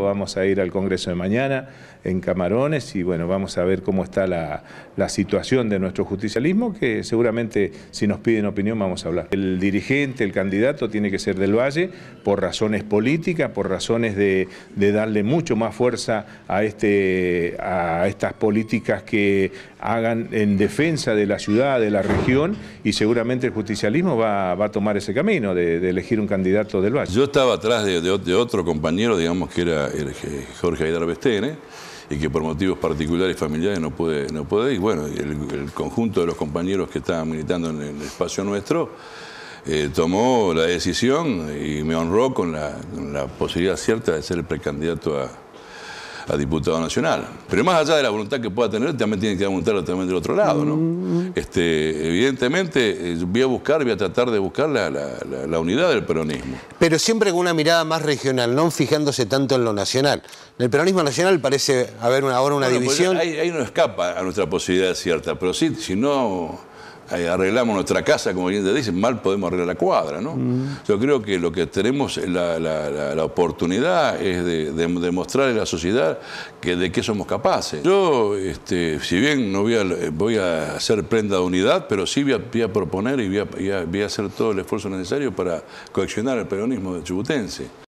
Vamos a ir al Congreso de mañana en Camarones y bueno, vamos a ver cómo está la, situación de nuestro justicialismo, que seguramente si nos piden opinión vamos a hablar. El dirigente, el candidato tiene que ser del Valle por razones políticas, por razones de, darle mucho más fuerza a, este, a estas políticas que hagan en defensa de la ciudad, de la región, y seguramente el justicialismo va, a tomar ese camino de, elegir un candidato del Valle. Yo estaba atrás de, otro compañero, digamos que era Jorge Aydar Bestene, y que por motivos particulares y familiares no puede, no puede ir. Bueno, el, conjunto de los compañeros que estaban militando en el espacio nuestro eh, tomó la decisión y me honró con la posibilidad cierta de ser el precandidato a a diputado nacional. Pero más allá de la voluntad que pueda tener, también tiene que voluntad también del otro lado, ¿no? Mm. Este, evidentemente, eh, voy a buscar, voy a tratar de buscar la, unidad del peronismo. Pero siempre con una mirada más regional, no fijándose tanto en lo nacional. En el peronismo nacional parece haber ahora una pues, división. ahí, ahí no escapa a nuestra posibilidad cierta, pero sí, si no arreglamos nuestra casa, como bien te dicen, mal podemos arreglar la cuadra, ¿no? Yo creo que lo que tenemos la, la, oportunidad es de, demostrar a la sociedad que, de qué somos capaces. Yo, este, si bien no voy a, voy a hacer prenda de unidad, pero sí voy a, proponer y voy a, hacer todo el esfuerzo necesario para coaccionar el peronismo de Chubutense.